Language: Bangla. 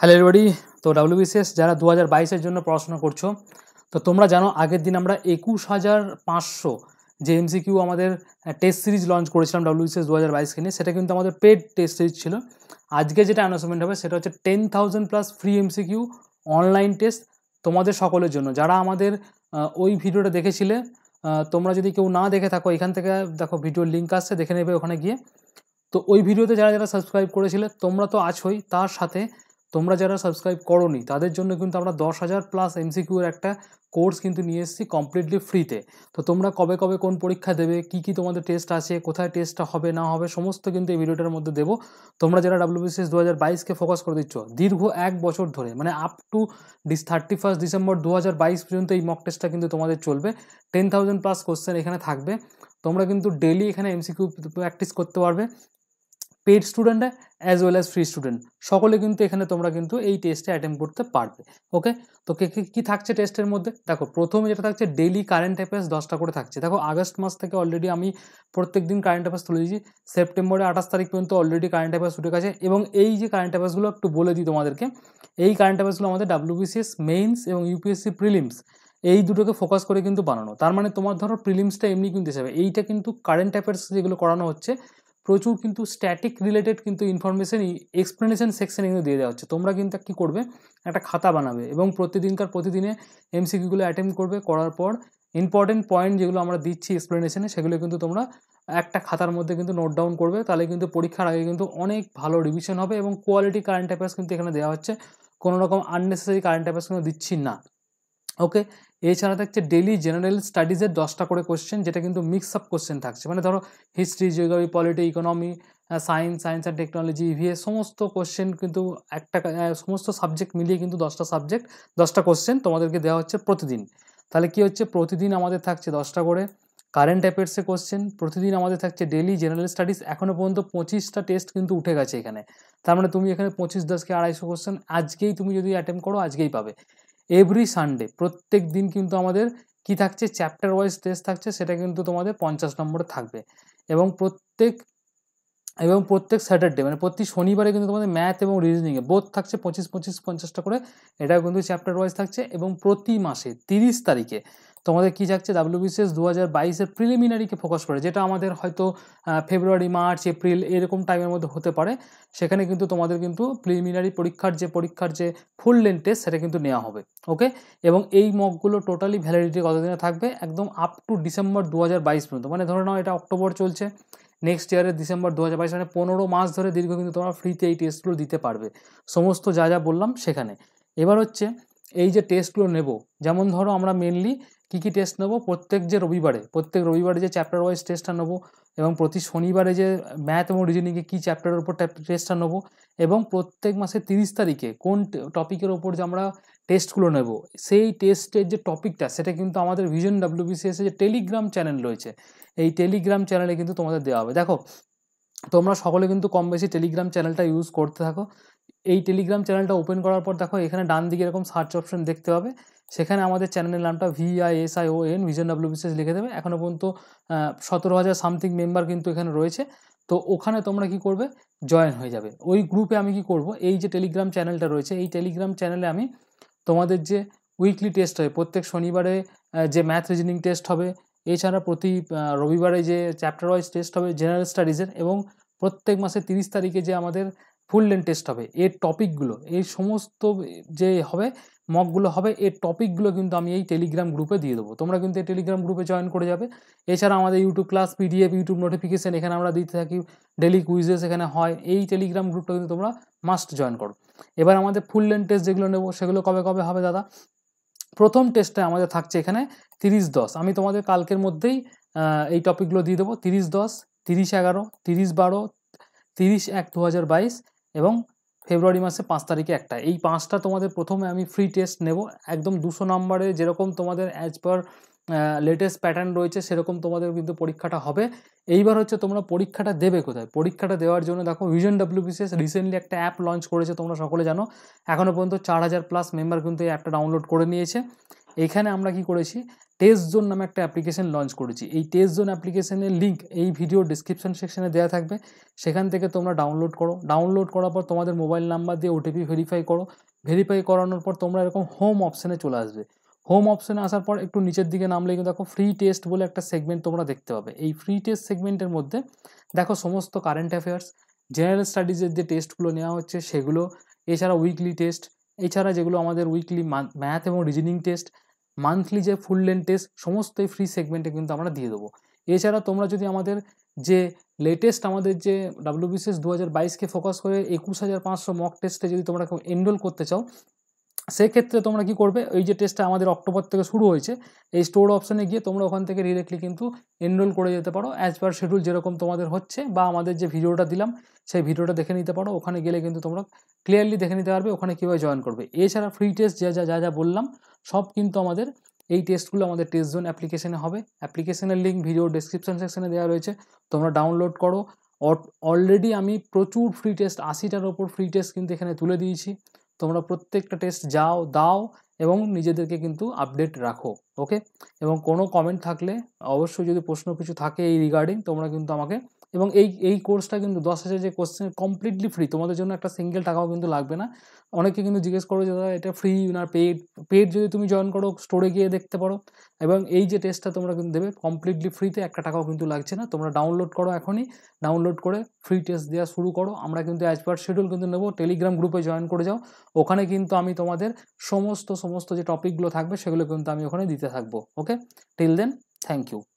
হ্যালো এভরিবডি তো ডাব্লিউবিসিএস যারা দু হাজার বাইশের জন্য পড়াশোনা করছো তো তোমরা জানো আগের দিন আমরা একুশ হাজার পাঁচশো যে এমসিকিউ আমাদের টেস্ট সিরিজ লঞ্চ করেছিলাম ডাব্লিউবিসিএস দু হাজার বাইশকে নিয়ে সেটা কিন্তু আমাদের পেড টেস্ট সিরিজ ছিল আজকে যেটা অ্যানাউন্সমেন্ট হবে সেটা হচ্ছে ten thousand plus free MCQ online test তোমাদের সকলের জন্য যারা আমাদের ওই ভিডিওটা দেখেছিলে তোমরা যদি কেউ না দেখে থাকো এখান থেকে দেখো ভিডিওর লিঙ্ক আসছে দেখে নেবে ওখানে গিয়ে তো ওই ভিডিওতে যারা যারা সাবস্ক্রাইব করেছিলে তোমরা তো আছোই তার সাথে তোমরা যারা সাবস্ক্রাইব করনি তাদের জন্য কিন্তু আমরা দশ হাজার প্লাস এমসিকিউর একটা কোর্স কিন্তু নিয়ে এসেছি কমপ্লিটলি ফ্রিতে তো তোমরা কবে কবে কোন পরীক্ষা দেবে কি কি তোমাদের টেস্ট আছে কোথায় টেস্টটা হবে না হবে সমস্ত কিন্তু এই ভিডিওটার মধ্যে দেবো তোমরা যারা ডাব্লিউবিসিএস দু হাজার বাইশকে ফোকাস করে দিচ্ছ দীর্ঘ এক বছর ধরে মানে আপ টু ডিস থার্টি ফার্স্ট ডিসেম্বর দু হাজার বাইশ পর্যন্ত এই মক টেস্টটা কিন্তু তোমাদের চলবে টেন থাউজেন্ড প্লাস কোশ্চেন এখানে থাকবে তোমরা কিন্তু ডেলি এখানে এমসিকিউ প্র্যাকটিস করতে পারবে paid student as well as free student সকলে কিন্তু এখানে তোমরা কিন্তু এই টেস্টে অ্যাটেম্প করতে পারবে ওকে তো কি থাকছে টেস্টের মধ্যে দেখো প্রথমে যেটা থাকছে ডেলি কারেন্ট অ্যাফেয়ার্স দশটা করে থাকছে দেখো আগস্ট মাস থেকে অলরেডি আমি প্রত্যেক দিন কারেন্ট অ্যাফেয়ার্স তুলে দিয়েছি সেপ্টেম্বরে আঠাশ তারিখ পর্যন্ত অলরেডি কারেন্ট অ্যাফেয়ার্স উঠে গেছে এবং এই যে কারেন্ট অ্যাফেয়ার্সগুলো একটু বলে দিই তোমাদেরকে এই কারেন্ট অ্যাফেয়ার্সগুলো আমাদের ডাব্লিউবিসিএস মেইনস এবং ইউপিএসসি প্রিলিমস এই দুটোকে ফোকাস করে কিন্তু বানানো তার মানে তোমার ধরো প্রিলিমসটা এমনি কিন্তু হিসাবে এইটা কিন্তু কারেন্ট অ্যাফেয়ার্স যেগুলো করানো হচ্ছে প্রচুর কিন্তু স্ট্যাটিক রিলেটেড কিন্তু ইনফরমেশন এক্সপ্লেনেশন সেকশনে কিন্তু দিয়ে দেওয়া হচ্ছে তোমরা কিন্তু কী করবে একটা খাতা বানাবে এবং প্রতিদিনকার প্রতিদিনে এমসিকিউগুলো অ্যাটেম্প করবে করার পর ইম্পর্টেন্ট পয়েন্ট যেগুলো আমরা দিচ্ছি এক্সপ্লেনেশনে সেগুলো কিন্তু তোমরা একটা খাতার মধ্যে কিন্তু নোট ডাউন করবে তাহলে কিন্তু পরীক্ষার আগে কিন্তু অনেক ভালো রিভিশন হবে এবং কোয়ালিটি কারেন্ট অ্যাফেয়ার্স কিন্তু এখানে দেওয়া হচ্ছে কোনো রকম আননেসেসারি কারেন্ট অ্যাফেয়ার্স কিন্তু দিচ্ছি না ওকে এছাড়া থাকছে ডেলি জেনারেল স্টাডিজের দশটা করে কোশ্চেন যেটা কিন্তু মিক্স আপ কোশ্চেন থাকছে মানে ধরো history geography polity economy science science and technology EVA সমস্ত কোশ্চেন কিন্তু একটা সমস্ত সাবজেক্ট মিলিয়ে কিন্তু দশটা সাবজেক্ট দশটা কোশ্চেন তোমাদেরকে দেওয়া হচ্ছে প্রতিদিন তাহলে কি হচ্ছে প্রতিদিন আমাদের থাকছে দশটা করে কারেন্ট অ্যাফেয়ার্সে কোশ্চেন প্রতিদিন আমাদের থাকছে ডেলি জেনারেল স্টাডিজ এখনও পর্যন্ত পঁচিশটা টেস্ট কিন্তু উঠে গেছে এখানে তার মানে তুমি এখানে পঁচিশ দশকে আড়াইশো কোশ্চেন আজকেই তুমি যদি অ্যাটেম্প করো আজকেই পাবে এভরি সানডে প্রত্যেক দিন কিন্তু আমাদের কি থাকছে চ্যাপ্টার ওয়াইজ টেস্ট থাকছে সেটা কিন্তু তোমাদের পঞ্চাশ নম্বরে থাকবে এবং প্রত্যেক এবং প্রত্যেক স্যাটারডে মানে প্রতি শনিবারে কিন্তু তোমাদের ম্যাথ এবং রিজনিংয়ে বোধ থাকছে পঁচিশ পঁচিশ পঞ্চাশটা করে এটাও কিন্তু চ্যাপ্টার ওয়াইজ থাকছে এবং প্রতি মাসে তিরিশ তারিখে তোমাদের কি যাচ্ছে ডাব্লিউবিসিএস দু হাজার বাইশের প্রিলিমিনারিকে ফোকাস করে যেটা আমাদের হয়তো ফেব্রুয়ারি মার্চ এপ্রিল এরকম টাইমের মধ্যে হতে পারে সেখানে কিন্তু তোমাদের কিন্তু প্রিলিমিনারি পরীক্ষার যে পরীক্ষার যে ফুল লেন টেস্ট সেটা কিন্তু নেওয়া হবে ওকে এবং এই মকগুলো টোটালি ভ্যালিডিটি কতদিনে থাকবে একদম আপ টু ডিসেম্বর দু হাজার বাইশ পর্যন্ত মানে ধরে নাও এটা অক্টোবর চলছে নেক্সট ইয়ারের ডিসেম্বর দু হাজার বাইশ মানে পনেরো মাস ধরে দীর্ঘ কিন্তু তোমরা ফ্রিতে এই টেস্টগুলো দিতে পারবে সমস্ত যা যা বললাম সেখানে এবার হচ্ছে এই যে টেস্টগুলো নেব যেমন ধরো আমরা মেনলি কী কী টেস্ট নেবো প্রত্যেক যে রবিবারে প্রত্যেক রবিবারে যে চ্যাপ্টার ওয়াইজ টেস্টটা নেবো এবং প্রতি শনিবারে যে ম্যাথ এবং রিজনিংয়ে কী চ্যাপ্টারের ওপর টেস্টটা নেবো এবং প্রত্যেক মাসে তিরিশ তারিখে কোন টপিকের ওপর যে আমরা টেস্টগুলো নেব সেই টেস্টের যে টপিকটা সেটা কিন্তু আমাদের ভিজন ডাব্লিউবিসিএসে যে টেলিগ্রাম চ্যানেল রয়েছে এই টেলিগ্রাম চ্যানেলে কিন্তু তোমাদের দেওয়া হবে দেখো তোমরা সকলে কিন্তু কম বেশি টেলিগ্রাম চ্যানেলটা ইউজ করতে থাকো এই টেলিগ্রাম চ্যানেলটা ওপেন করার পর দেখো এখানে ডান দিকে এরকম সার্চ অপশন দেখতে পাবে সেখানে আমাদের চ্যানেলের নামটা I S I O N vision BCS লিখে দেবে এখনও পর্যন্ত সতেরো হাজার সামথিং মেম্বার কিন্তু এখানে রয়েছে তো ওখানে তোমরা কি করবে জয়েন হয়ে যাবে ওই গ্রুপে আমি কি করব এই যে টেলিগ্রাম চ্যানেলটা রয়েছে এই টেলিগ্রাম চ্যানেলে আমি তোমাদের যে উইকলি টেস্ট হয় প্রত্যেক শনিবারে যে ম্যাথ রিজনিং টেস্ট হবে এছাড়া প্রতি রবিবারে যে চ্যাপ্টার ওয়াইজ টেস্ট হবে জেনারেল স্টাডিজের এবং প্রত্যেক মাসে তিরিশ তারিখে যে আমাদের ফুল লেন টেস্ট হবে এর টপিকগুলো এই সমস্ত যে হবে মকগুলো হবে এর টপিকগুলো কিন্তু আমি এই টেলিগ্রাম গ্রুপে দিয়ে দেবো তোমরা কিন্তু এই টেলিগ্রাম গ্রুপে জয়েন করে যাবে এছাড়া আমাদের YouTube class PDF YouTube notification এখানে আমরা দিতে থাকি ডেলি কুইজেস এখানে হয় এই টেলিগ্রাম গ্রুপটা কিন্তু তোমরা মাস্ট জয়েন করো এবার আমাদের ফুল লেন টেস্ট যেগুলো নেবো সেগুলো কবে কবে হবে দাদা প্রথম টেস্টে আমাদের থাকছে এখানে তিরিশ দশ আমি তোমাদের কালকের মধ্যেই এই টপিকগুলো দিয়ে দেবো তিরিশ দশ তিরিশ এগারো তিরিশ বারো তিরিশ এক দু হাজার বাইশ এবং ফেব্রুয়ারি মাসে পাঁচ তারিখে একটা এই পাঁচটা তোমাদের প্রথমে আমি ফ্রি টেস্ট নেব একদম দুশো নম্বরে যেরকম তোমাদের অ্যাজ পার লেটেস্ট প্যাটার্ন রয়েছে সেরকম তোমাদের কিন্তু পরীক্ষাটা হবে এইবার হচ্ছে তোমরা পরীক্ষাটা দেবে কোথায় পরীক্ষাটা দেওয়ার জন্য দেখো ভিজন ডাব্লিউবিসিএস রিসেন্টলি একটা অ্যাপ লঞ্চ করেছে তোমরা সকলে জানো এখনও পর্যন্ত চার হাজার প্লাস মেম্বার কিন্তু এই অ্যাপটা ডাউনলোড করে নিয়েছে এখানে আমরা কি করেছি টেস্ট জোন নামে একটা অ্যাপ্লিকেশন লঞ্চ করেছি এই টেস্ট জোন অ্যাপ্লিকেশনের লিঙ্ক এই ভিডিও ডিসক্রিপশন সেকশনে দেওয়া থাকবে সেখান থেকে তোমরা ডাউনলোড করো ডাউনলোড করার পর তোমাদের মোবাইল নাম্বার দিয়ে ওটিপি ভেরিফাই করো ভেরিফাই করানোর পর তোমরা এরকম হোম অপশানে চলে আসবে হোম অপশানে আসার পর একটু নিচের দিকে নামলে কিন্তু দেখো ফ্রি টেস্ট বলে একটা সেগমেন্ট তোমরা দেখতে পাবে এই ফ্রি টেস্ট সেগমেন্টের মধ্যে দেখো সমস্ত কারেন্ট অ্যাফেয়ার্স জেনারেল স্টাডিজের যে টেস্টগুলো নেওয়া হচ্ছে সেগুলো এছাড়া উইকলি টেস্ট এছাড়া যেগুলো আমাদের উইকলি ম্যাথ এবং রিজনিং টেস্ট মান্থলি যে ফুল লেন টেস্ট সমস্ত ফ্রি সেগমেন্টে কিন্তু আমরা দিয়ে দেবো এছাড়া তোমরা যদি আমাদের যে লেটেস্ট আমাদের যে ডাব্লিউবিসিএস দু হাজার বাইশকে ফোকাস করে একুশ হাজার পাঁচশো মক টেস্টে যদি তোমরা এনরোল করতে চাও সেক্ষেত্রে তোমরা কি করবে ওই যে টেস্টটা আমাদের অক্টোবর থেকে শুরু হয়েছে এই স্টোর অপশানে গিয়ে তোমরা ওখান থেকে ডিরেক্টলি কিন্তু এনরোল করে যেতে পারো অ্যাজ পার শিডিউল যেরকম তোমাদের হচ্ছে বা আমাদের যে ভিডিওটা দিলাম সেই ভিডিওটা দেখে নিতে পারো ওখানে গেলে কিন্তু তোমরা ক্লিয়ারলি দেখে নিতে পারবে ওখানে কীভাবে জয়েন করবে এছাড়া ফ্রি টেস্ট যা যা যা যা বললাম সব কিন্তু আমাদের এই টেস্টগুলো আমাদের টেস্ট জোন অ্যাপ্লিকেশনে হবে অ্যাপ্লিকেশনের লিঙ্ক ভিডিও ডিসক্রিপশান সেকশনে দেওয়া রয়েছে তোমরা ডাউনলোড করো অলরেডি আমি প্রচুর ফ্রি টেস্ট আশিটার ওপর ফ্রি টেস্ট কিন্তু এখানে তুলে দিয়েছি তোমরা প্রত্যেকটা টেস্ট যাও দাও এবং নিজেদেরকে কিন্তু আপডেট রাখো ওকে এবং কোনো কমেন্ট থাকলে অবশ্যই যদি প্রশ্ন কিছু থাকে এই রিগার্ডিং তোমরা কিন্তু আমাকে এবং এই এই কোর্সটা কিন্তু দশ হাজার যে কোশ্চেন কমপ্লিটলি ফ্রি তোমাদের জন্য একটা সিঙ্গেল টাকাও কিন্তু লাগবে না অনেকে কিন্তু জিজ্ঞেস করো যে দাদা এটা ফ্রি না পেড পেড যদি তুমি জয়েন করো স্টোরে গিয়ে দেখতে পারো এবং এই যে টেস্টটা তোমরা কিন্তু দেবে কমপ্লিটলি ফ্রিতে একটা টাকাও কিন্তু লাগছে না তোমরা ডাউনলোড করো এখনই ডাউনলোড করে ফ্রি টেস্ট দেওয়া শুরু করো আমরা কিন্তু অ্যাজ পার শিডিউল কিন্তু নেবো টেলিগ্রাম গ্রুপে জয়েন করে যাও ওখানে কিন্তু আমি তোমাদের সমস্ত সমস্ত যে টপিকগুলো থাকবে সেগুলো কিন্তু আমি ওখানে দিতে থাকবো okay till then thank you